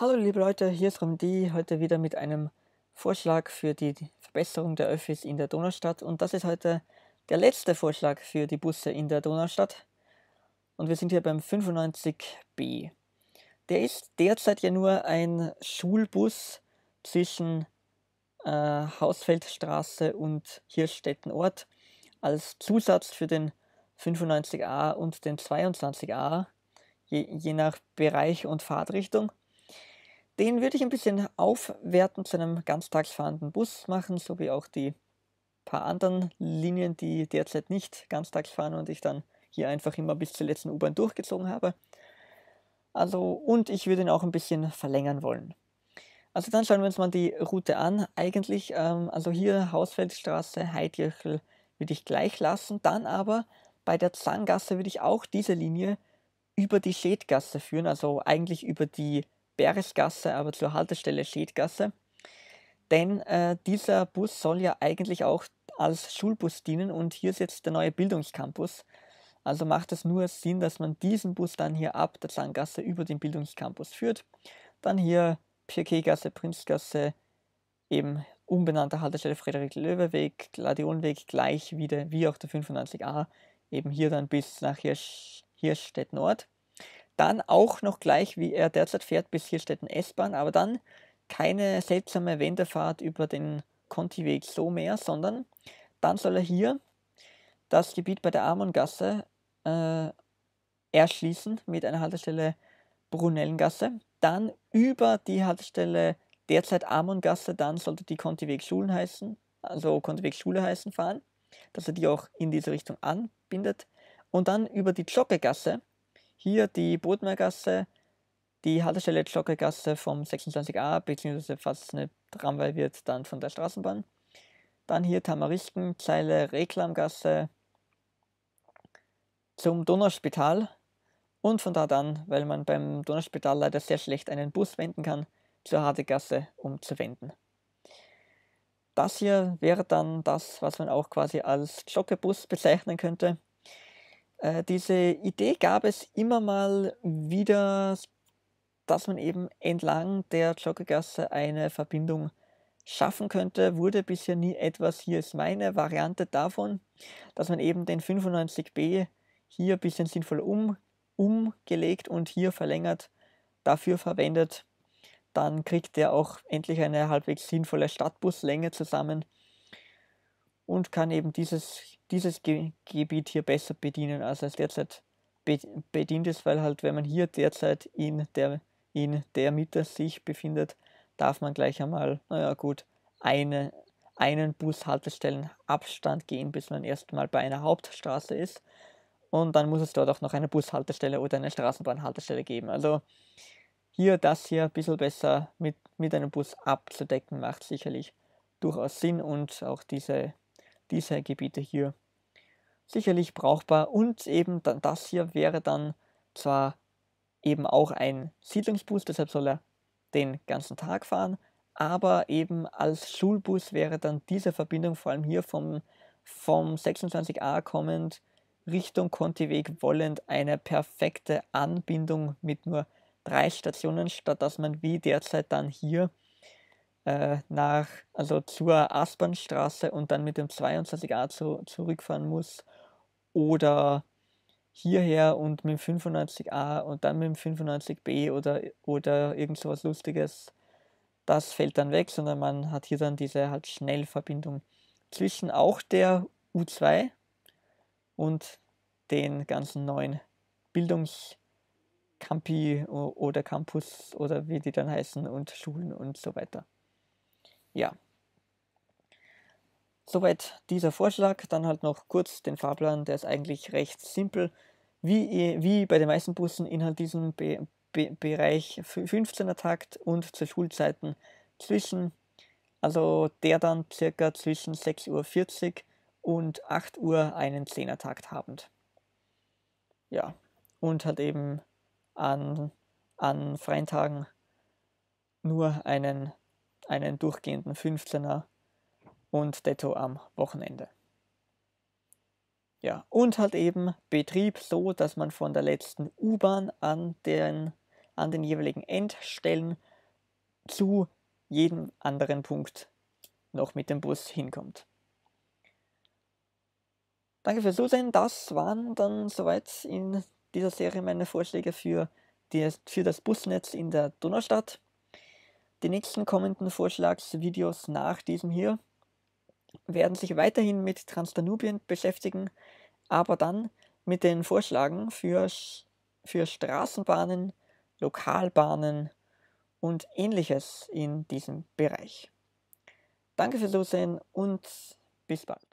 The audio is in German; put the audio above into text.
Hallo liebe Leute, hier ist Ramdi, heute wieder mit einem Vorschlag für die Verbesserung der Öffis in der Donaustadt und das ist heute der letzte Vorschlag für die Busse in der Donaustadt und wir sind hier beim 95b. Der ist derzeit ja nur ein Schulbus zwischen äh, Hausfeldstraße und Hirschstättenort als Zusatz für den 95a und den 22a, je, je nach Bereich und Fahrtrichtung. Den würde ich ein bisschen aufwerten zu einem ganztags fahrenden Bus machen, so wie auch die paar anderen Linien, die derzeit nicht ganztags fahren und ich dann hier einfach immer bis zur letzten U-Bahn durchgezogen habe. Also, und ich würde ihn auch ein bisschen verlängern wollen. Also dann schauen wir uns mal die Route an. Eigentlich, ähm, also hier Hausfeldstraße, Heidjöchel würde ich gleich lassen. Dann aber bei der Zangasse würde ich auch diese Linie über die Schädgasse führen, also eigentlich über die Berchgasse, aber zur Haltestelle Schädgasse. Denn äh, dieser Bus soll ja eigentlich auch als Schulbus dienen und hier ist jetzt der neue Bildungscampus. Also macht es nur Sinn, dass man diesen Bus dann hier ab der Zahngasse über den Bildungscampus führt. Dann hier Pirkegasse, Prinzgasse, eben umbenannte Haltestelle Frederik-Löwe-Weg, Gladionweg gleich wieder, wie auch der 95a, eben hier dann bis nach Hirsch, Hirschstedt Nord. Dann auch noch gleich, wie er derzeit fährt, bis hier S-Bahn, aber dann keine seltsame Wendefahrt über den Contiweg so mehr, sondern dann soll er hier das Gebiet bei der Amongasse äh, erschließen mit einer Haltestelle Brunellengasse. Dann über die Haltestelle derzeit Amongasse, dann sollte die Contiweg Schulen heißen, also Contiweg Schule heißen fahren, dass er die auch in diese Richtung anbindet. Und dann über die Joggegasse hier die Bodmergasse, die Haltestelle Glockegasse vom 26a, beziehungsweise fast eine Tramway wird dann von der Straßenbahn. Dann hier Tamarichten, Zeile Reklamgasse zum Donauspital. Und von da dann, weil man beim Donauspital leider sehr schlecht einen Bus wenden kann, zur Hardegasse, umzuwenden. Das hier wäre dann das, was man auch quasi als Glockebus bezeichnen könnte. Äh, diese Idee gab es immer mal wieder, dass man eben entlang der Joggergasse eine Verbindung schaffen könnte, wurde bisher nie etwas. Hier ist meine Variante davon, dass man eben den 95b hier ein bisschen sinnvoll um, umgelegt und hier verlängert dafür verwendet. Dann kriegt der auch endlich eine halbwegs sinnvolle Stadtbuslänge zusammen und kann eben dieses, dieses Ge Gebiet hier besser bedienen, als es derzeit be bedient ist, weil halt, wenn man hier derzeit in der, in der Mitte sich befindet, darf man gleich einmal, naja gut, eine, einen Bushaltestellen Abstand gehen, bis man erstmal bei einer Hauptstraße ist. Und dann muss es dort auch noch eine Bushaltestelle oder eine Straßenbahnhaltestelle geben. Also hier das hier ein bisschen besser mit, mit einem Bus abzudecken, macht sicherlich durchaus Sinn und auch diese diese Gebiete hier sicherlich brauchbar. Und eben dann das hier wäre dann zwar eben auch ein Siedlungsbus, deshalb soll er den ganzen Tag fahren, aber eben als Schulbus wäre dann diese Verbindung vor allem hier vom, vom 26a kommend Richtung Contiweg wollend eine perfekte Anbindung mit nur drei Stationen, statt dass man wie derzeit dann hier äh, nach, also zur Aspernstraße und dann mit dem 22a zu, zurückfahren muss oder hierher und mit dem 95a und dann mit dem 95b oder, oder irgend sowas Lustiges. Das fällt dann weg, sondern man hat hier dann diese halt Schnellverbindung zwischen auch der U2 und den ganzen neuen Bildungskampi oder Campus oder wie die dann heißen und Schulen und so weiter ja. Soweit dieser Vorschlag. Dann halt noch kurz den Fahrplan, der ist eigentlich recht simpel. Wie, wie bei den meisten Bussen innerhalb diesem Be Be Bereich 15er Takt und zu Schulzeiten zwischen, also der dann circa zwischen 6.40 Uhr und 8 Uhr einen 10er Takt habend. Ja, und halt eben an, an freien Tagen nur einen einen durchgehenden 15er und detto am Wochenende. Ja, und halt eben Betrieb so, dass man von der letzten U-Bahn an den, an den jeweiligen Endstellen zu jedem anderen Punkt noch mit dem Bus hinkommt. Danke fürs Zusehen. Das waren dann soweit in dieser Serie meine Vorschläge für, die, für das Busnetz in der Donaustadt. Die nächsten kommenden Vorschlagsvideos nach diesem hier werden sich weiterhin mit Transdanubien beschäftigen, aber dann mit den Vorschlägen für, für Straßenbahnen, Lokalbahnen und ähnliches in diesem Bereich. Danke fürs Zusehen und bis bald.